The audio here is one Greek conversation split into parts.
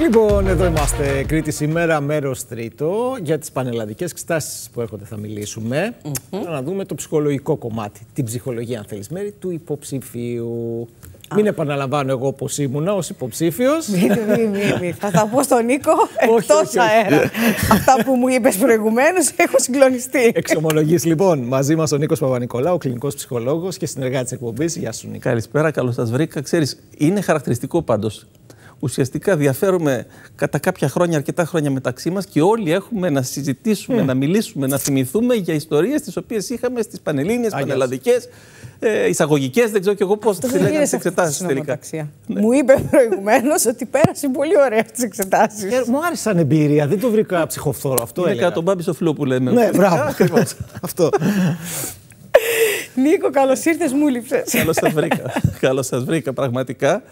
Λοιπόν, εδώ είμαστε. Κρήτη σήμερα, μέρος τρίτο. Για τις πανελλαδικές εξετάσει που έρχονται θα μιλήσουμε. Mm -hmm. Να δούμε το ψυχολογικό κομμάτι, την ψυχολογία, αν θέλεις, μέρη του υποψηφίου. Μην επαναλαμβάνω εγώ πώ ήμουνα ως υποψήφιος. Μην, μην, Θα τα πω στον Νίκο εκτό αέρα. Αυτά που μου είπες προηγουμένως έχω συγκλονιστεί. Εξομολογή λοιπόν. Μαζί μας ο Νίκος Παπα-Νικολάου, ο κλινικός ψυχολόγος και συνεργάτης εκπομπής. Γεια σου, Νίκο. Καλησπέρα, καλώς σας βρήκα. Ξέρεις, είναι χαρακτηριστικό πάντως ουσιαστικά διαφέρουμε κατά κάποια χρόνια, αρκετά χρόνια μεταξύ μας και όλοι έχουμε να συζητήσουμε, mm. να μιλήσουμε, να θυμηθούμε για ιστορίες τις οποίες είχαμε στις πανελλήνιες, πανελλαδικές, ε, εισαγωγικές, δεν ξέρω και εγώ πώς τι λέγανε τι εξετάσει τελικά. Ναι. Μου είπε προηγουμένως ότι πέρασε πολύ ωραία τις εξετάσεις. Ε, μου άρεσαν εμπειρία, δεν το βρήκα ψυχοφθόρο αυτό. Είναι έλεγα. τον μπάμπι στο που λέμε. Ναι, μπράβο. αυτό. Νίκο, καλώς ήρθες, μου λείψες. Καλώς σας βρήκα. καλώς σας βρήκα, πραγματικά.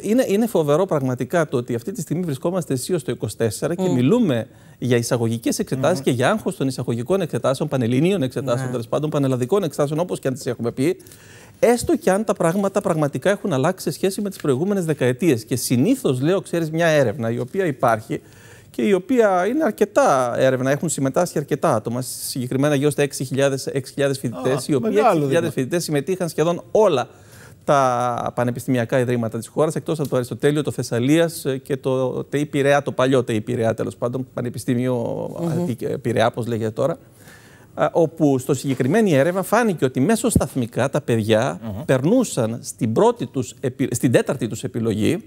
είναι, είναι φοβερό πραγματικά το ότι αυτή τη στιγμή βρισκόμαστε εσύ στο 24 και μιλούμε για εισαγωγικές εξετάσεις και για άγχος των εισαγωγικών εξετάσεων, πανελληνίων εξετάσεων, mm. Ναι. τέλος πάντων πανελλαδικών εξετάσεων, όπως και αν τις έχουμε πει. Έστω και αν τα πράγματα πραγματικά έχουν αλλάξει σε σχέση με τις προηγούμενες δεκαετίες. Και συνήθως λέω, ξέρεις, μια έρευνα η οποία υπάρχει και η οποία είναι αρκετά έρευνα. Έχουν συμμετάσχει αρκετά άτομα, συγκεκριμένα γύρω στα 6.000, 6.000 φοιτητές, οι οποίοι 6.000 φοιτητές συμμετείχαν σχεδόν όλα τα πανεπιστημιακά ιδρύματα της χώρας, εκτός από το Αριστοτέλειο, το Θεσσαλίας ε, και το ΤΕΙ Πειραιά, το παλιό ΤΕΙ Πειραιά τέλος πάντων, Πανεπιστήμιο mm -hmm. Πειραιά, όπως λέγεται τώρα. Όπου στο συγκεκριμένη έρευνα φάνηκε ότι μέσω σταθμικά τα παιδιά mm -hmm. περνούσαν τους, στην τέταρτη τους επιλογή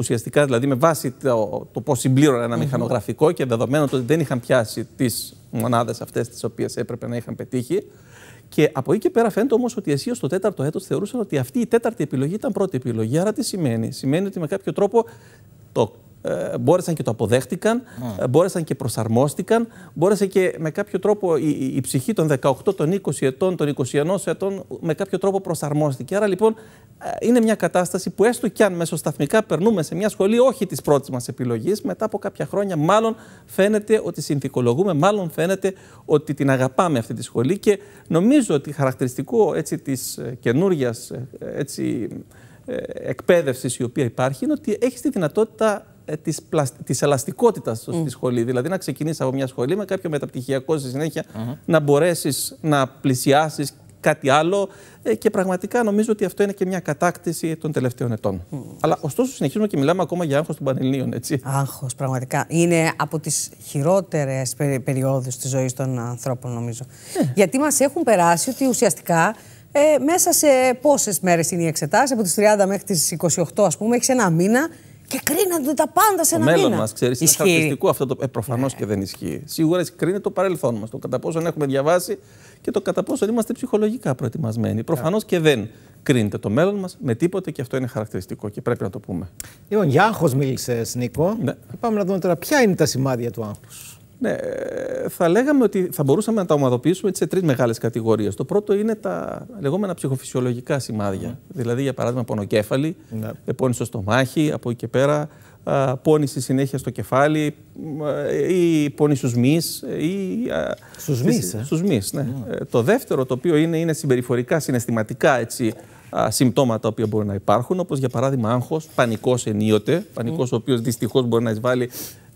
Ουσιαστικά δηλαδή με βάση το, το πώς συμπλήρωνα ένα μηχανογραφικό και δεδομένου ότι δεν είχαν πιάσει τις μονάδες αυτές τις οποίες έπρεπε να είχαν πετύχει. Και από εκεί και πέρα φαίνεται όμως ότι εσύ στο τέταρτο έτος θεωρούσαν ότι αυτή η τέταρτη επιλογή ήταν πρώτη επιλογή. Άρα τι σημαίνει, Σημαίνει ότι με κάποιο τρόπο το ε, μπόρεσαν και το αποδέχτηκαν, ε, μπόρεσαν και προσαρμόστηκαν, μπόρεσε και με κάποιο τρόπο η, ψυχή των 18, των 20 ετών, των 21 ετών με κάποιο τρόπο προσαρμόστηκε. Άρα λοιπόν ε, είναι μια κατάσταση που έστω κι αν μεσοσταθμικά περνούμε σε μια σχολή όχι της πρώτης μας επιλογής, μετά από κάποια χρόνια μάλλον φαίνεται ότι συνθηκολογούμε, μάλλον φαίνεται ότι την αγαπάμε αυτή τη σχολή και νομίζω ότι χαρακτηριστικό έτσι της καινούργια έτσι, η οποία υπάρχει είναι ότι έχεις τη δυνατότητα ε, της, πλασ... της ελαστικότητας στη σχολή. Δηλαδή να ξεκινήσεις από μια σχολή με κάποιο μεταπτυχιακό στη συνέχεια, να μπορέσεις να πλησιάσεις κάτι άλλο ε, και πραγματικά νομίζω ότι αυτό είναι και μια κατάκτηση των τελευταίων ετών. Αλλά ωστόσο συνεχίζουμε και μιλάμε ακόμα για άγχος των Πανελλήνων έτσι. Άγχος, πραγματικά. Είναι από τις χειρότερες περιόδους της ζωής των ανθρώπων, νομίζω. Ε. Γιατί μας έχουν περάσει ότι ουσιαστικά ε, μέσα σε πόσες μέρες είναι η εξετάσεις, από τις 30 μέχρι τις 28 ας πούμε, έχεις ένα μήνα και κρίνονται τα πάντα σε ένα μήνα. μέλλον μας, ξέρεις, είναι χαρακτηριστικό αυτό. Το... Ε, Προφανώς και δεν ισχύει. Σίγουρα κρίνεται το παρελθόν μας, το κατά πόσο έχουμε διαβάσει και το κατά πόσο είμαστε ψυχολογικά προετοιμασμένοι. Προφανώς και δεν κρίνεται το μέλλον μας με τίποτε και αυτό είναι χαρακτηριστικό και πρέπει να το πούμε. Λοιπόν, για άγχο μίλησε, Νίκο. Ναι. Πάμε να δούμε τώρα ποια είναι τα σημάδια του άγχους. Ναι, θα λέγαμε ότι θα μπορούσαμε να τα ομαδοποιήσουμε σε τρεις μεγάλες κατηγορίες. Το πρώτο είναι τα λεγόμενα ψυχοφυσιολογικά σημάδια. Ναι. Δηλαδή, για παράδειγμα, πονοκέφαλη, mm. πόνη στο στομάχι, από εκεί και πέρα, πόνη στη συνέχεια στο κεφάλι, ή πόνη στους μυς. Ε, στου μυς. Ε? Στους ναι. ναι. Ε, το δεύτερο, το οποίο είναι, είναι συμπεριφορικά, συναισθηματικά έτσι, συμπτώματα που μπορεί να υπάρχουν, όπως για παράδειγμα άγχος, πανικός ενίοτε, πανικός ο οποίος δυστυχώς μπορεί να εισβάλλει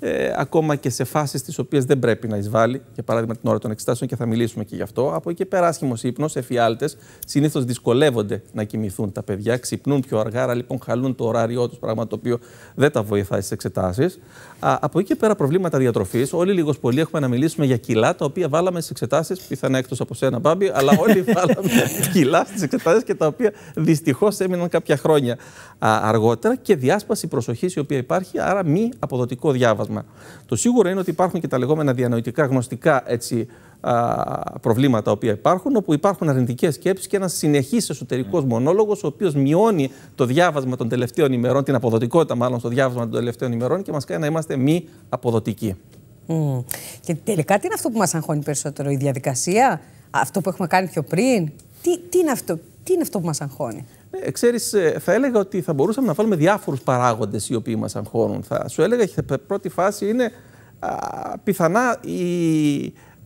ε, ακόμα και σε φάσεις τις οποίες δεν πρέπει να εισβάλλει, για παράδειγμα την ώρα των εξετάσεων και θα μιλήσουμε και γι' αυτό. Από εκεί και πέρα, άσχημος ύπνος, εφιάλτες, συνήθως δυσκολεύονται να κοιμηθούν τα παιδιά, ξυπνούν πιο αργά, άρα λοιπόν χαλούν το ωράριό τους, πράγμα το οποίο δεν τα βοηθάει στις εξετάσεις. Από εκεί και πέρα, προβλήματα διατροφής. Όλοι λίγος πολύ έχουμε να μιλήσουμε για κιλά τα οποία βάλαμε στις εξετάσεις, πιθανά εκτός από σένα, μπάμπι, αλλά όλοι βάλαμε κιλά στις εξετάσεις και τα οποία δυστυχώς έμειναν κάποια χρόνια αργότερα και διάσπαση προσοχής η οποία υπάρχει, άρα μη αποδοτικό διάβασμα. Το σίγουρο είναι ότι υπάρχουν και τα λεγόμενα διανοητικά γνωστικά έτσι, α, προβλήματα οποία υπάρχουν, όπου υπάρχουν αρνητικές σκέψεις και ένας συνεχής εσωτερικός mm. Ναι. μονόλογος, ο οποίος μειώνει το διάβασμα των τελευταίων ημερών, την αποδοτικότητα μάλλον στο διάβασμα των τελευταίων ημερών και μας κάνει να είμαστε μη αποδοτικοί. Mm. Και τελικά τι είναι αυτό που μας αγχώνει περισσότερο, η διαδικασία, αυτό που έχουμε κάνει πιο πριν. Τι, τι, είναι, αυτό, τι είναι αυτό που μας αγχώνει. Ε, ξέρεις, ε, θα έλεγα ότι θα μπορούσαμε να βάλουμε διάφορους παράγοντες οι οποίοι μας αγχώνουν. Θα σου έλεγα, η πρώτη φάση είναι α, πιθανά η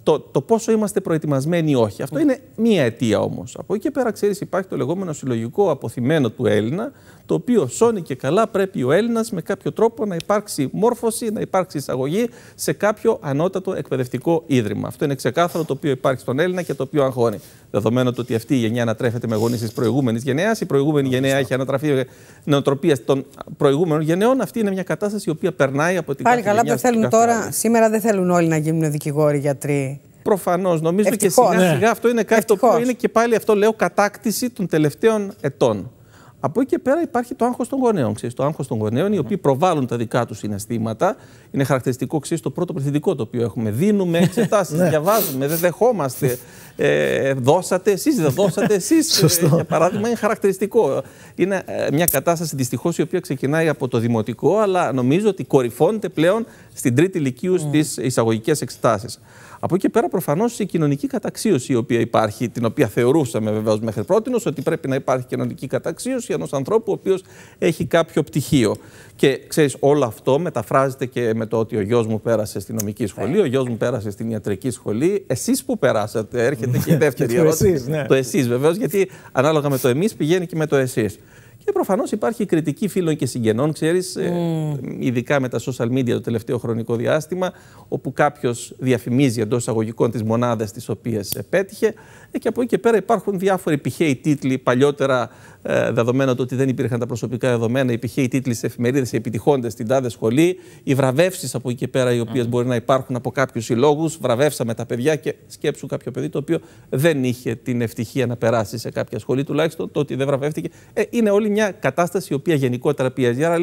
το, το πόσο είμαστε προετοιμασμένοι ή όχι. Αυτό ναι. είναι μία αιτία όμως. Από εκεί και πέρα, ξέρεις, υπάρχει το λεγόμενο συλλογικό αποθυμένο του Έλληνα, το οποίο σώνει και καλά πρέπει ο Έλληνας με κάποιο τρόπο να υπάρξει μόρφωση, να υπάρξει εισαγωγή σε κάποιο ανώτατο εκπαιδευτικό ίδρυμα. Αυτό είναι ξεκάθαρο το οποίο υπάρχει στον Έλληνα και το οποίο αγχώνει. Δεδομένου ότι αυτή η γενιά ανατρέφεται με γονείς της προηγούμενης γενιά, η προηγούμενη γενιά έχει ανατραφεί νοοτροπίας των προηγούμενων γενεών. Αυτή είναι μια κατάσταση η οποία περνάει από την Πάλι καλά, που θέλουν τώρα, σήμερα δεν θέλουν όλοι να γίνουν δικηγόροι, γιατροί, Προφανώς. Νομίζω και σιγά ναι. σιγά αυτό είναι κάτι Ευτυχώς. είναι και πάλι αυτό λέω κατάκτηση των τελευταίων ετών. Από εκεί και πέρα υπάρχει το άγχος των γονέων. Ξέρεις, το άγχος των γονέων, οι ναι. οποίοι προβάλλουν τα δικά τους συναισθήματα. Είναι χαρακτηριστικό, ξέρεις, το πρώτο πληθυντικό το οποίο έχουμε. Δίνουμε εξετάσεις, ναι. διαβάζουμε, δεν δεχόμαστε. Ε, δώσατε, εσείς δεν δώσατε, εσείς. Ε, για παράδειγμα, είναι χαρακτηριστικό. Είναι ε, μια κατάσταση δυστυχώς η οποία ξεκινάει από το δημοτικό, αλλά νομίζω ότι κορυφώνεται πλέον στην τρίτη ηλικίου στις εισαγωγικές εξετάσεις. Από εκεί και πέρα, προφανώς η κοινωνική καταξίωση η οποία υπάρχει, την οποία θεωρούσαμε βεβαίως μέχρι πρώτη, ότι πρέπει να υπάρχει κοινωνική καταξίωση ενός ανθρώπου ο οποίος έχει κάποιο πτυχίο. Και ξέρεις, όλο αυτό μεταφράζεται και με το ότι ο γιος μου πέρασε στη νομική ναι. σχολή, ο γιος μου πέρασε στην ιατρική σχολή. Εσείς που περάσατε, έρχεται και η ναι, δεύτερη ερώτηση. Ναι. Το εσείς, βεβαίως, γιατί ανάλογα με το εμείς πηγαίνει και με το εσείς. Και ε, προφανώς υπάρχει κριτική φίλων και συγγενών, ξέρεις, ε, mm. ειδικά με τα social media το τελευταίο χρονικό διάστημα, όπου κάποιος διαφημίζει εντός εισαγωγικών τις μονάδες τις οποίες επέτυχε, ε, και από εκεί και πέρα υπάρχουν διάφοροι πηχαίοι τίτλοι. Παλιότερα, ε, δεδομένα το ότι δεν υπήρχαν τα προσωπικά δεδομένα, οι πηχαίοι τίτλοι σε εφημερίδες επιτυχωντε στην τάδε σχολή, οι βραβεύσεις από εκεί και πέρα, οι οποίες μπορεί να υπάρχουν από κάποιους συλλόγους. Βραβεύσαμε τα παιδιά και σκέψου κάποιο παιδί το οποίο δεν είχε την ευτυχία να περάσει σε κάποια σχολή, τουλάχιστον το ότι δεν βραβεύτηκε. Ε, είναι όλη μια κατάσταση η οποία γενικότερα πιέζει. Άρα,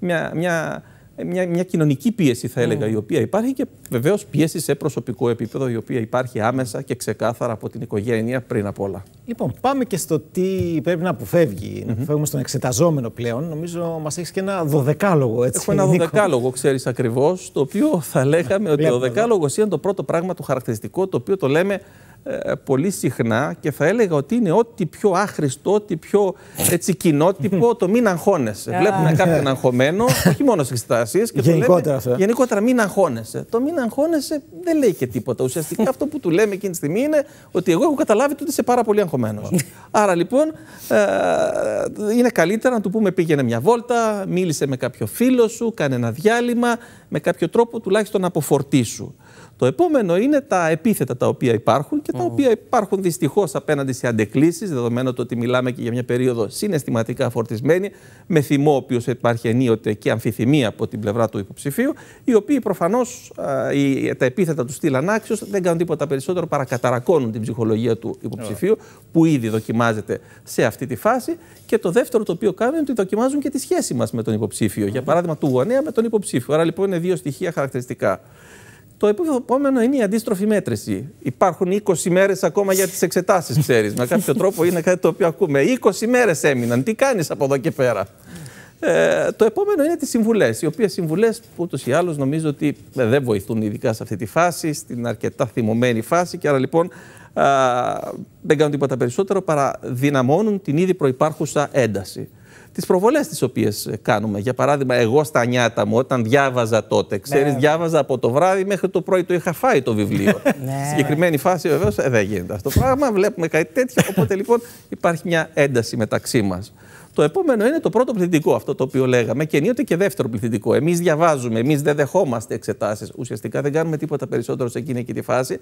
μια, μια μια, μια κοινωνική πίεση, θα έλεγα, η οποία υπάρχει και βεβαίως πίεση σε προσωπικό επίπεδο, η οποία υπάρχει άμεσα και ξεκάθαρα από την οικογένεια πριν από όλα. Λοιπόν, πάμε και στο τι πρέπει να αποφεύγει, mm να φεύγουμε στον εξεταζόμενο πλέον. Νομίζω μας έχεις και ένα δωδεκάλογο, έτσι. Έχω ένα δωδεκάλογο, ξέρεις ακριβώς, το οποίο θα λέγαμε ότι ο δωδεκάλογος είναι το πρώτο πράγμα, του χαρακτηριστικό, το οποίο το λέμε ε, πολύ συχνά και θα έλεγα ότι είναι ό,τι πιο άχρηστο, ό,τι πιο έτσι, κοινότυπο, το μην αγχώνεσαι. Βλέπουμε κάποιον αγχωμένο, όχι μόνο στις τάσει. Γενικότερα. Λέμε, γενικότερα, μην αγχώνεσαι. Το μην αγχώνεσαι δεν λέει και τίποτα. Ουσιαστικά αυτό που του λέμε εκείνη τη στιγμή είναι ότι εγώ έχω καταλάβει ότι είσαι πάρα πολύ αγχωμένος. Άρα λοιπόν ε, είναι καλύτερα να του πούμε πήγαινε μια βόλτα, μίλησε με κάποιο φίλο σου, κάνε ένα διάλειμμα, με κάποιο τρόπο τουλάχιστον να αποφορτήσου. Το επόμενο είναι τα επίθετα τα οποία υπάρχουν και τα οποία υπάρχουν δυστυχώς απέναντι σε αντεκλήσει, δεδομένου ότι μιλάμε και για μια περίοδο συναισθηματικά φορτισμένη, με θυμό ο οποίος υπάρχει ενίοτε και αμφιθυμία από την πλευρά του υποψηφίου, οι οποίοι προφανώς τα επίθετα τους στείλαν άξιος, δεν κάνουν τίποτα περισσότερο παρά καταρακώνουν την ψυχολογία του υποψηφίου, που ήδη δοκιμάζεται σε αυτή τη φάση. Και το δεύτερο το οποίο κάνουν είναι ότι δοκιμάζουν και τη σχέση μας με τον υποψήφιο. Για παράδειγμα, του γονέα με τον υποψήφιο. Άρα λοιπόν είναι δύο στοιχεία χαρακτηριστικά. Το επόμενο είναι η αντίστροφη μέτρηση. Υπάρχουν 20 μέρες ακόμα για τις εξετάσεις, ξέρεις. Με κάποιο τρόπο είναι κάτι το οποίο ακούμε. 20 μέρες έμειναν. Τι κάνεις από εδώ και πέρα. Ε, το επόμενο είναι τις συμβουλές. Οι οποίες συμβουλές ούτως ή άλλως νομίζω ότι ε, δεν βοηθούν, ειδικά σε αυτή τη φάση, στην αρκετά θυμωμένη φάση. Και άρα λοιπόν α, δεν κάνουν τίποτα περισσότερο παρά δυναμώνουν την ήδη προπάρχουσα ένταση τις προβολές τις οποίες ε, κάνουμε. Για παράδειγμα, εγώ στα νιάτα μου, όταν διάβαζα τότε, ξέρεις, ναι, διάβαζα από το βράδυ μέχρι το πρωί το είχα φάει το βιβλίο. Σε ναι. συγκεκριμένη φάση, βεβαίως, ε, δεν γίνεται αυτό το πράγμα. Βλέπουμε κάτι τέτοιο. Οπότε λοιπόν υπάρχει μια ένταση μεταξύ μας. Το επόμενο είναι το πρώτο πληθυντικό, αυτό το οποίο λέγαμε, και ενίοτε και δεύτερο πληθυντικό. Εμείς διαβάζουμε, εμείς δεν δεχόμαστε εξετάσεις. Ουσιαστικά δεν κάνουμε τίποτα περισσότερο σε εκείνη και τη φάση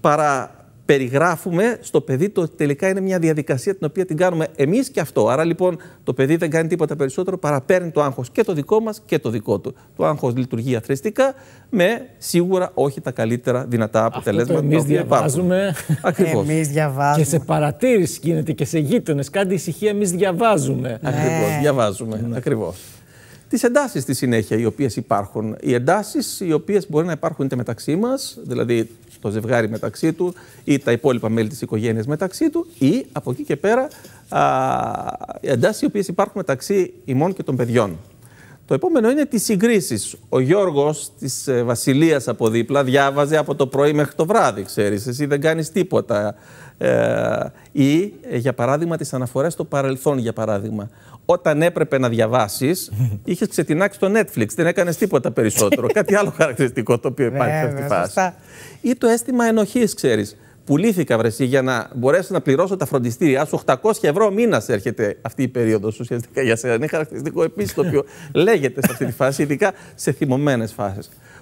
παρά περιγράφουμε στο παιδί το τελικά είναι μια διαδικασία την οποία την κάνουμε εμείς και αυτό. Άρα λοιπόν το παιδί δεν κάνει τίποτα περισσότερο παρά παίρνει το άγχος και το δικό μας και το δικό του. Το άγχος λειτουργεί αθρηστικά με σίγουρα όχι τα καλύτερα δυνατά αποτελέσματα. Εμείς διαβάζουμε. Ακριβώς. διαβάζουμε. Και σε παρατήρηση γίνεται και σε γείτονες. Κάντε ησυχία, εμείς διαβάζουμε. Ναι. ναι. διαβάζουμε. Ναι. Ακριβώς Τις εντάσεις στη συνέχεια οι οποίες υπάρχουν. Οι εντάσεις οι οποίες μπορεί να υπάρχουν είτε μεταξύ μας, δηλαδή το ζευγάρι μεταξύ του ή τα υπόλοιπα μέλη της οικογένειας μεταξύ του ή από εκεί και πέρα εντάσεις οι οποίες υπάρχουν μεταξύ ημών και των παιδιών. Το επόμενο είναι τις συγκρίσεις. Ο Γιώργος της ε, Βασιλείας από δίπλα διάβαζε από το πρωί μέχρι το βράδυ, ξέρεις. Εσύ δεν κάνεις τίποτα. Ε, ή, ε, για παράδειγμα, τις αναφορές στο παρελθόν, για παράδειγμα. Όταν έπρεπε να διαβάσεις, είχες ξετινάξει το Netflix, δεν έκανες τίποτα περισσότερο. Κάτι άλλο χαρακτηριστικό το οποίο υπάρχει ναι, σε αυτή τη φάση. Ή το αίσθημα ενοχής, ξέρεις. Πουλήθηκα βρεσί για να μπορέσω να πληρώσω τα φροντιστήριά σου. 800 ευρώ μήνας έρχεται αυτή η περίοδος ουσιαστικά για σένα. Είναι χαρακτηριστικό επίσης το οποίο λέγεται σε αυτή τη φάση, ειδικά σε θυμωμένες φάσεις.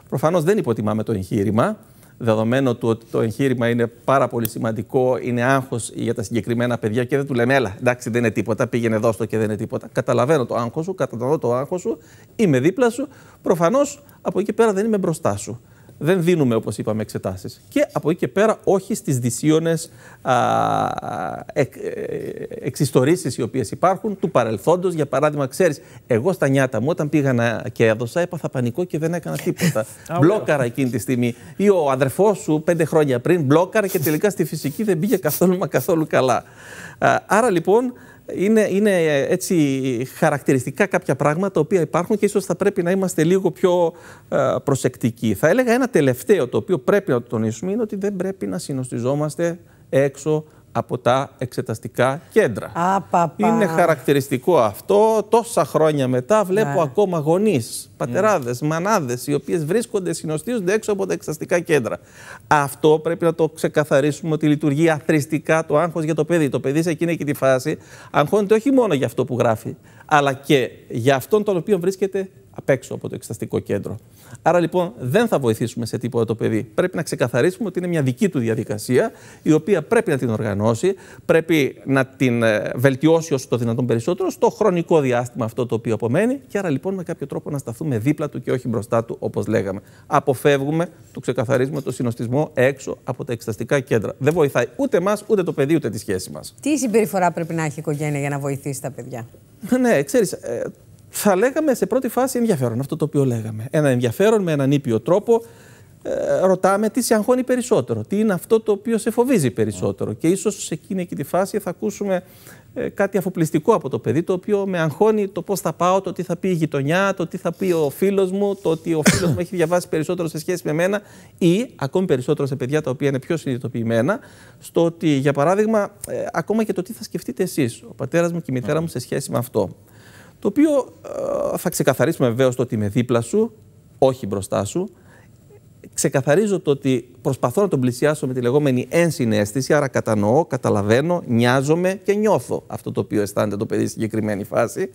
Προφανώς δεν υποτιμάμε το εγχείρημα δεδομένου του ότι το εγχείρημα είναι πάρα πολύ σημαντικό, είναι άγχος για τα συγκεκριμένα παιδιά και δεν του λέμε, έλα, εντάξει, δεν είναι τίποτα, πήγαινε εδώ στο και δεν είναι τίποτα. Καταλαβαίνω το άγχος σου, κατανοώ το άγχος σου, είμαι δίπλα σου. Προφανώς από εκεί πέρα δεν είμαι μπροστά σου δεν δίνουμε, όπως είπαμε, εξετάσεις. Και από εκεί και πέρα όχι στις δυσίωνες εκ, ε, εξιστορήσεις οι οποίες υπάρχουν του παρελθόντος. Για παράδειγμα, ξέρεις, εγώ στα νιάτα μου όταν πήγα να, και έδωσα έπαθα πανικό και δεν έκανα τίποτα. μπλόκαρα εκείνη τη στιγμή. Ή ο αδερφός σου πέντε χρόνια πριν μπλόκαρα και τελικά στη φυσική δεν πήγε καθόλου μα καθόλου καλά. Άρα λοιπόν είναι, ε, έτσι χαρακτηριστικά κάποια πράγματα τα οποία υπάρχουν και ίσως θα πρέπει να είμαστε λίγο πιο ε, προσεκτικοί. Θα έλεγα ένα τελευταίο το οποίο πρέπει να το τονίσουμε είναι ότι δεν πρέπει να συνοστιζόμαστε έξω από τα εξεταστικά κέντρα. Α, Είναι χαρακτηριστικό αυτό. Τόσα χρόνια μετά βλέπω ναι. ακόμα γονείς, πατεράδες, μανάδες, μανάδε, οι οποίες βρίσκονται, συνοστίζονται έξω από τα εξεταστικά κέντρα. Αυτό πρέπει να το ξεκαθαρίσουμε ότι λειτουργεί αθρηστικά το άγχος για το παιδί. Το παιδί σε εκείνη και τη φάση αγχώνεται όχι μόνο για αυτό που γράφει, αλλά και για αυτόν τον οποίο βρίσκεται απ' έξω από το εξεταστικό κέντρο. Άρα λοιπόν δεν θα βοηθήσουμε σε τίποτα το παιδί. Πρέπει να ξεκαθαρίσουμε ότι είναι μια δική του διαδικασία, η οποία πρέπει να την οργανώσει, πρέπει να την ε, βελτιώσει όσο το δυνατόν περισσότερο στο χρονικό διάστημα αυτό το οποίο απομένει. Και άρα λοιπόν με κάποιο τρόπο να σταθούμε δίπλα του και όχι μπροστά του, όπως λέγαμε. Αποφεύγουμε, το ξεκαθαρίζουμε, το συνοστισμό έξω από τα εξεταστικά κέντρα. Δεν βοηθάει ούτε εμά, ούτε το παιδί, ούτε τη σχέση μας. Τι συμπεριφορά πρέπει να έχει η οικογένεια για να βοηθήσει τα παιδιά. Ναι, ξέρεις, ε, θα λέγαμε σε πρώτη φάση ενδιαφέρον αυτό το οποίο λέγαμε. Ένα ενδιαφέρον με έναν ήπιο τρόπο. Ε, ρωτάμε τι σε αγχώνει περισσότερο, τι είναι αυτό το οποίο σε φοβίζει περισσότερο. Και ίσως σε εκείνη και τη φάση θα ακούσουμε ε, κάτι αφοπλιστικό από το παιδί, το οποίο με αγχώνει το πώς θα πάω, το τι θα πει η γειτονιά, το τι θα πει ο φίλος μου, το ότι ο φίλος μου έχει διαβάσει περισσότερο σε σχέση με μένα ή ακόμη περισσότερο σε παιδιά τα οποία είναι πιο συνειδητοποιημένα, στο ότι για παράδειγμα, ε, ακόμα και το τι θα σκεφτείτε εσείς, ο πατέρας μου και η μητέρα μου, σε σχέση με αυτό το οποίο ε, θα ξεκαθαρίσουμε βεβαίως το ότι είμαι δίπλα σου, όχι μπροστά σου. Ξεκαθαρίζω το ότι προσπαθώ να τον πλησιάσω με τη λεγόμενη ενσυναίσθηση, άρα κατανοώ, καταλαβαίνω, νοιάζομαι και νιώθω αυτό το οποίο αισθάνεται το παιδί στη συγκεκριμένη φάση.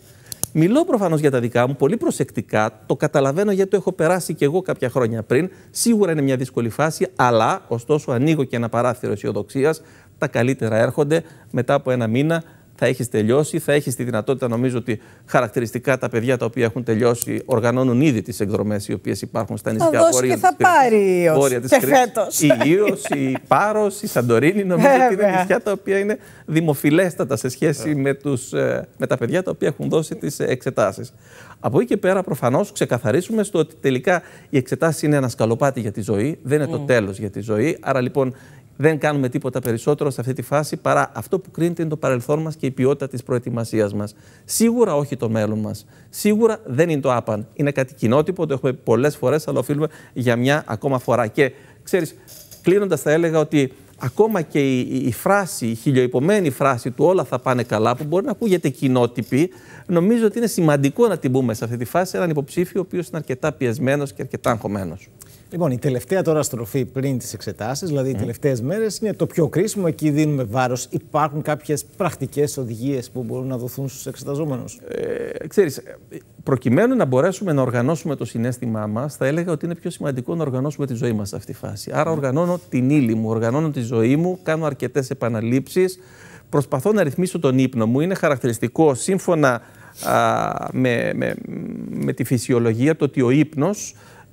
Μιλώ προφανώς για τα δικά μου πολύ προσεκτικά. Το καταλαβαίνω γιατί το έχω περάσει και εγώ κάποια χρόνια πριν. Σίγουρα είναι μια δύσκολη φάση, αλλά ωστόσο ανοίγω και ένα παράθυρο αισιοδοξίας. Τα καλύτερα έρχονται μετά από ένα μήνα, θα έχεις τελειώσει, θα έχεις τη δυνατότητα. Νομίζω ότι χαρακτηριστικά τα παιδιά τα οποία έχουν τελειώσει οργανώνουν ήδη τις εκδρομές οι οποίες υπάρχουν στα νησιά θα δώσει και θα πάρει και Η Ιωσή, η Πάρος, η Σαντορίνη νομίζω ότι είναι νησιά τα οποία είναι δημοφιλέστατα σε σχέση ε. με, τους, ε, με τα παιδιά τα οποία έχουν δώσει τις ε, εξετάσεις. Από εκεί και πέρα προφανώς ξεκαθαρίσουμε στο ότι τελικά η εξετάσεις είναι ένα σκαλοπάτι για τη ζωή, δεν είναι το mm. τέλος για τη ζωή. Άρα λοιπόν δεν κάνουμε τίποτα περισσότερο σε αυτή τη φάση παρά αυτό που κρίνεται είναι το παρελθόν μας και η ποιότητα της προετοιμασίας μας. Σίγουρα όχι το μέλλον μας. Σίγουρα δεν είναι το άπαν. Είναι κάτι κοινότυπο, το έχουμε πολλές φορές, αλλά οφείλουμε για μια ακόμα φορά. Και ξέρεις, κλείνοντας, θα έλεγα ότι ακόμα και η, η, φράση, η χιλιοϊπωμένη φράση του όλα θα πάνε καλά, που μπορεί να ακούγεται κοινότυπη, νομίζω ότι είναι σημαντικό να την πούμε σε αυτή τη φάση έναν υποψήφιο ο οποίος είναι αρκετά πιεσμένος και αρκετά αγχωμένος. Λοιπόν, η τελευταία τώρα στροφή πριν τις εξετάσεις, δηλαδή οι τελευταίες μέρες, είναι το πιο κρίσιμο. Εκεί δίνουμε βάρος. Υπάρχουν κάποιες πρακτικές οδηγίες που μπορούν να δοθούν στους εξεταζόμενους. Ε, ξέρεις, προκειμένου να μπορέσουμε να οργανώσουμε το συνέστημά μας, θα έλεγα ότι είναι πιο σημαντικό να οργανώσουμε τη ζωή μας σε αυτή τη φάση. Άρα, οργανώνω την ύλη μου, οργανώνω τη ζωή μου, κάνω αρκετές επαναλήψεις, προσπαθώ να ρυθμίσω τον ύπνο μου. Είναι χαρακτηριστικό σύμφωνα α, με, με, με τη φυσιολογία το ότι ο ύπνος.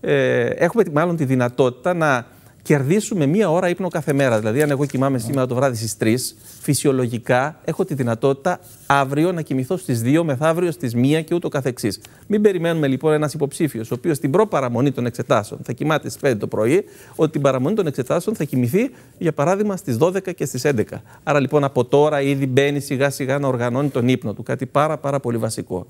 Ε, έχουμε μάλλον τη δυνατότητα να κερδίσουμε μία ώρα ύπνο κάθε μέρα. Δηλαδή, αν εγώ κοιμάμαι σήμερα το βράδυ στις 3, φυσιολογικά έχω τη δυνατότητα αύριο να κοιμηθώ στις 2, μεθαύριο στις 1 και ούτω καθεξής. Μην περιμένουμε λοιπόν ένας υποψήφιος, ο οποίος την προπαραμονή των εξετάσεων θα κοιμάται στις 5 το πρωί, ότι την παραμονή των εξετάσεων θα κοιμηθεί, για παράδειγμα, στις 12 και στις 11. Άρα λοιπόν από τώρα ήδη μπαίνει σιγά σιγά να οργανώνει τον ύπνο του. Κάτι πάρα, πάρα πολύ βασικό.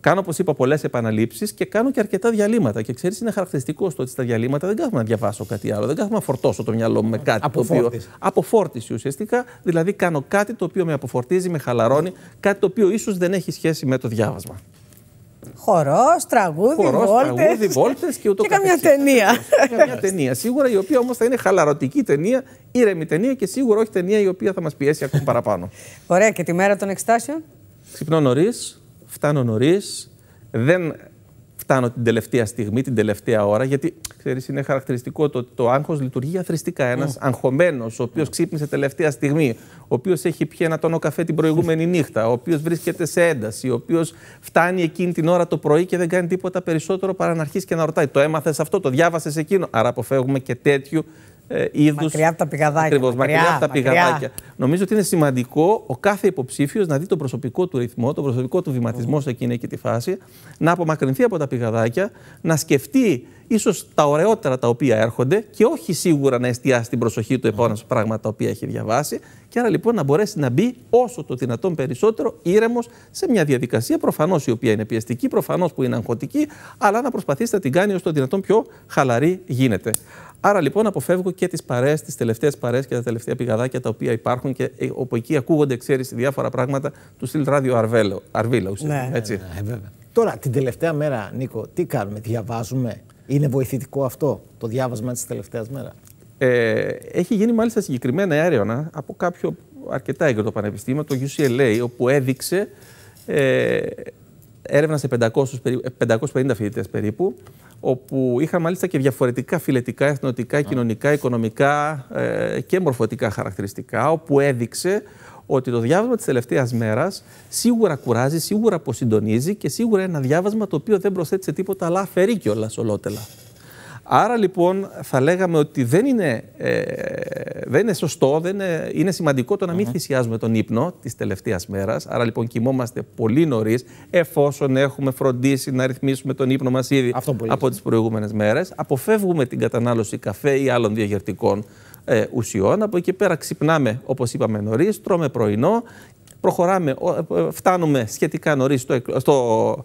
Κάνω, όπως είπα, πολλές επαναλήψεις και κάνω και αρκετά διαλύματα. Και ξέρεις, είναι χαρακτηριστικό το ότι στα διαλύματα δεν κάθομαι να διαβάσω κάτι άλλο. Δεν κάθομαι να φορτώσω το μυαλό μου με κάτι Από το οποίο. Αποφόρτιση ουσιαστικά. Δηλαδή, κάνω κάτι το οποίο με αποφορτίζει, με χαλαρώνει, κάτι το οποίο ίσως δεν έχει σχέση με το διάβασμα. Χορός, τραγούδι, βόλτε. βόλτες και ούτω Και καμιά ταινία. καμιά ταινία. Σίγουρα η οποία όμως θα είναι χαλαρωτική ταινία, ήρεμη ταινία και σίγουρα όχι ταινία η οποία θα μας πιέσει ακόμα παραπάνω. Ωραία, και τη μέρα των εξτάσεων. Ξυπνώ νωρίς, φτάνω νωρίς, δεν φτάνω την τελευταία στιγμή, την τελευταία ώρα, γιατί ξέρεις, είναι χαρακτηριστικό το ότι το άγχος λειτουργεί αθρηστικά. Ένας mm. Ναι. αγχωμένος, ο οποίος ναι. ξύπνησε τελευταία στιγμή, ο οποίος έχει πιει ένα τόνο καφέ την προηγούμενη ναι. νύχτα, ο οποίος βρίσκεται σε ένταση, ο οποίος φτάνει εκείνη την ώρα το πρωί και δεν κάνει τίποτα περισσότερο παρά να αρχίσει και να ρωτάει. Το έμαθες αυτό, το διάβασες εκείνο. Άρα αποφεύγουμε και τέτοιου ε, μακριά από τα πηγαδάκια. Ακριβώς, μακριά, μακριά από τα πηγαδάκια. Νομίζω ότι είναι σημαντικό ο κάθε υποψήφιος να δει το προσωπικό του ρυθμό, το προσωπικό του βηματισμό σε εκείνη και τη φάση, να απομακρυνθεί από τα πηγαδάκια, να σκεφτεί ίσως τα ωραιότερα τα οποία έρχονται και όχι σίγουρα να εστιάσει την προσοχή του επόμενου πράγματα τα οποία έχει διαβάσει. Και άρα λοιπόν να μπορέσει να μπει όσο το δυνατόν περισσότερο ήρεμος σε μια διαδικασία προφανώς η οποία είναι πιεστική, προφανώς που είναι αγχωτική, αλλά να προσπαθήσει να την κάνει όσο το δυνατόν πιο χαλαρή γίνεται. Άρα λοιπόν αποφεύγω και τις παρέ, τις τελευταίες παρέ και τα τελευταία πηγαδάκια τα οποία υπάρχουν και ε, όπου εκεί ακούγονται, ξέρεις, διάφορα πράγματα του στυλ ράδιο Αρβίλα. Ναι, ναι, ναι, ναι Τώρα, την τελευταία μέρα, Νίκο, τι κάνουμε, διαβάζουμε, είναι βοηθητικό αυτό το διάβασμα της τελευταίας μέρα. Ε, έχει γίνει μάλιστα συγκεκριμένα έρευνα από κάποιο αρκετά έγκριτο πανεπιστήμιο, το UCLA, όπου έδειξε ε, έρευνα σε 500, 550 φοιτητές περίπου, όπου είχαν μάλιστα και διαφορετικά φιλετικά, εθνοτικά, κοινωνικά, οικονομικά ε, και μορφωτικά χαρακτηριστικά, όπου έδειξε ότι το διάβασμα της τελευταίας μέρας σίγουρα κουράζει, σίγουρα αποσυντονίζει και σίγουρα είναι ένα διάβασμα το οποίο δεν προσθέτει σε τίποτα, αλλά αφαιρεί κιόλας ολότελα. Άρα λοιπόν θα λέγαμε ότι δεν είναι, ε, δεν είναι σωστό, δεν είναι, σημαντικό το να μην mm -hmm. θυσιάζουμε τον ύπνο της τελευταίας μέρας. Άρα λοιπόν κοιμόμαστε πολύ νωρίς, εφόσον έχουμε φροντίσει να ρυθμίσουμε τον ύπνο μας ήδη από τις προηγούμενες μέρες. Αποφεύγουμε την κατανάλωση καφέ ή άλλων διαγερτικών ε, ουσιών. Από εκεί πέρα ξυπνάμε, όπως είπαμε νωρίς, τρώμε πρωινό, προχωράμε, ε, φτάνουμε σχετικά νωρίς στο, στο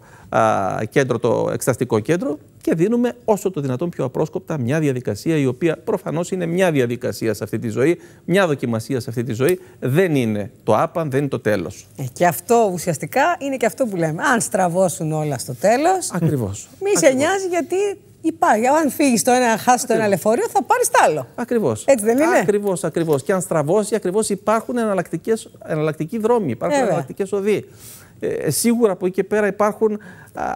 κέντρο, το εξεταστικό κέντρο και δίνουμε όσο το δυνατόν πιο απρόσκοπτα μια διαδικασία η οποία προφανώς είναι μια διαδικασία σε αυτή τη ζωή, μια δοκιμασία σε αυτή τη ζωή, δεν είναι το άπαν, δεν είναι το τέλος. Ε, και αυτό ουσιαστικά είναι και αυτό που λέμε, αν στραβώσουν όλα στο τέλος, Ακριβώς. μη σε νοιάζει γιατί Υπάρχει. Αν φύγεις το ένα, χάσεις το ένα λεφόριο, θα πάρεις το άλλο. Ακριβώς. Έτσι δεν είναι. Ακριβώς, ακριβώς. Και αν στραβώσει, ακριβώς υπάρχουν εναλλακτικοί δρόμοι, υπάρχουν εναλλακτικές οδοί. Ε, ε, σίγουρα από εκεί και πέρα υπάρχουν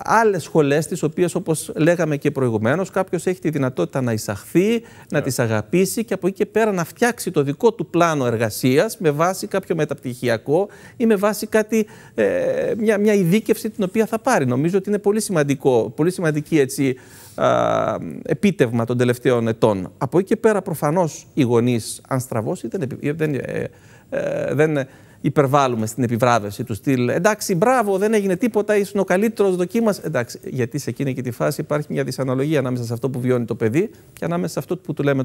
άλλες σχολές, τις οποίες όπως λέγαμε και προηγουμένως, κάποιος έχει τη δυνατότητα να εισαχθεί, να τις αγαπήσει και από εκεί και πέρα να φτιάξει το δικό του πλάνο εργασίας με βάση κάποιο μεταπτυχιακό ή με βάση κάτι, ε, μια, μια ειδίκευση την οποία θα πάρει. Νομίζω ότι είναι πολύ, σημαντικό, πολύ σημαντική έτσι, α, επίτευγμα των τελευταίων ετών. Από εκεί και πέρα προφανώς οι γονείς αν στραβώσει δεν, ε, ε, ε, δεν, υπερβάλλουμε στην επιβράβευση του στυλ. Εντάξει, μπράβο, δεν έγινε τίποτα, ήσουν ο καλύτερος, δοκίμα. Εντάξει, γιατί σε εκείνη και τη φάση υπάρχει μια δυσαναλογία ανάμεσα σε αυτό που βιώνει το παιδί και ανάμεσα σε αυτό που του λέμε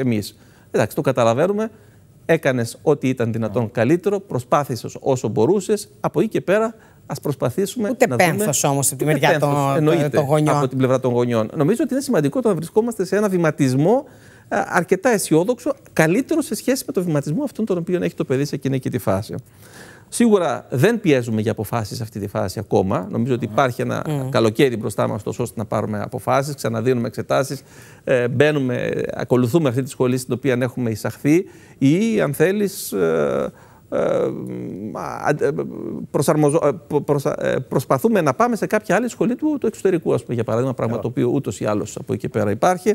εμείς. Εντάξει, το καταλαβαίνουμε, Έκανες ό,τι ήταν δυνατόν καλύτερο, προσπάθησες όσο μπορούσες. Από εκεί και πέρα ας προσπαθήσουμε. Ούτε πένθο όμως από τη μεριά των, Από την πλευρά των γονιών. Νομίζω ότι είναι σημαντικό το να βρισκόμαστε σε ένα βηματισμό ε, αρκετά αισιόδοξο, καλύτερο σε σχέση με το βηματισμό αυτόν τον οποίο έχει το παιδί σε εκείνη και τη φάση. Σίγουρα δεν πιέζουμε για αποφάσεις σε αυτή τη φάση ακόμα. Νομίζω ότι υπάρχει ένα mm. καλοκαίρι μπροστά μας, ώστε να πάρουμε αποφάσεις. Ξαναδίνουμε εξετάσεις, ε, μπαίνουμε, ακολουθούμε αυτή τη σχολή στην οποία έχουμε εισαχθεί ή, αν θέλεις, ε, ε, προσπαθούμε να πάμε σε κάποια άλλη σχολή του, εξωτερικού, ας πούμε, για παράδειγμα, πράγμα το οποίο ούτως ή άλλως από εκεί πέρα υπάρχει.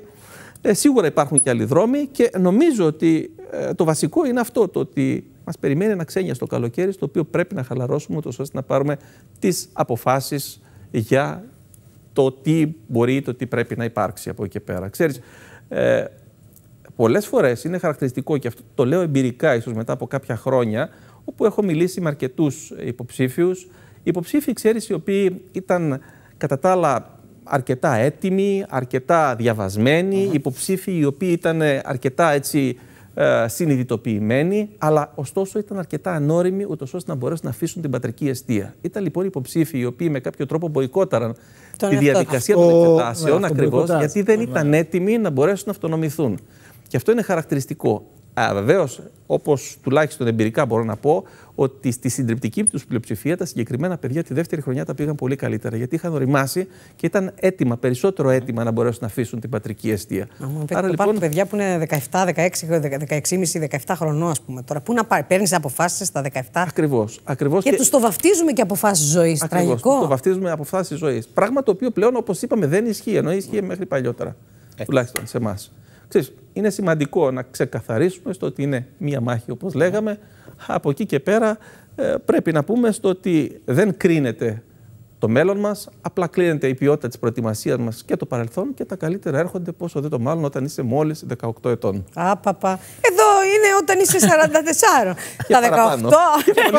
Ε, σίγουρα υπάρχουν και άλλοι δρόμοι και νομίζω ότι το βασικό είναι αυτό, το ότι Μας περιμένει ένα ξένια στο καλοκαίρι, στο οποίο πρέπει να χαλαρώσουμε, ούτως ώστε να πάρουμε τις αποφάσεις για το τι μπορεί το τι πρέπει να υπάρξει από εκεί και πέρα. Ξέρεις, ε, πολλές φορές είναι χαρακτηριστικό και αυτό το λέω εμπειρικά ίσως μετά από κάποια χρόνια όπου έχω μιλήσει με αρκετούς υποψήφιους. Υποψήφοι, ξέρεις, οι οποίοι ήταν κατά τα άλλα αρκετά έτοιμοι, αρκετά διαβασμένοι, υποψήφοι οι οποίοι ήταν αρκετά έτσι ε, συνειδητοποιημένοι, αλλά ωστόσο ήταν αρκετά ανώριμοι, ούτως ώστε να μπορέσουν να αφήσουν την πατρική αιστεία. Ήταν λοιπόν υποψήφοι οι οποίοι με κάποιο τρόπο μποϊκόταραν τη διαδικασία ναι, αυτό, των ναι, ακριβώ, γιατί δεν ήταν έτοιμοι να μπορέσουν να αυτονομηθούν. Και αυτό είναι χαρακτηριστικό. Βεβαίως, όπως τουλάχιστον εμπειρικά μπορώ να πω, ότι στη συντριπτική τους πλειοψηφία τα συγκεκριμένα παιδιά τη δεύτερη χρονιά τα πήγαν πολύ καλύτερα. Γιατί είχαν οριμάσει και ήταν έτοιμα, περισσότερο έτοιμα να μπορέσουν να αφήσουν την πατρική αιστεία. Άμα, Άρα, λοιπόν... παιδιά που είναι 17, 16, 16,5, 17 χρονών, ας πούμε. Τώρα, πού να παίρνεις αποφάσεις στα 17. Ακριβώς. Ακριβώς και και... τους το βαφτίζουμε και αποφάσεις ζωής. Τραγικό. Το βαφτίζουμε αποφάσεις ζωής. Πράγμα το οποίο πλέον, όπως είπαμε, δεν ισχύει. Ενώ ισχύει μέχρι παλιότερα. Ε. Τουλάχιστον σε εμάς είναι σημαντικό να ξεκαθαρίσουμε στο ότι είναι μία μάχη όπως λέγαμε. Από εκεί και πέρα ε, πρέπει να πούμε στο ότι δεν κρίνεται το μέλλον μας. Απλά κλείνεται η ποιότητα της προετοιμασίας μας και το παρελθόν και τα καλύτερα έρχονται πόσο δεν το μάλλον όταν είσαι μόλις 18 ετών. Άπαπα. Εδώ είναι όταν είσαι 44. τα 18.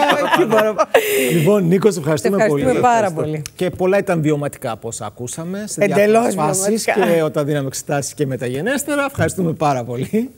λοιπόν, Νίκος, ευχαριστούμε, ευχαριστούμε πολύ. πάρα πολύ. Και πολλά ήταν βιωματικά από όσα ακούσαμε. Σε βιωματικά. Και όταν δίναμε εξετάσεις και μεταγενέστερα. Ευχαριστούμε πάρα πολύ.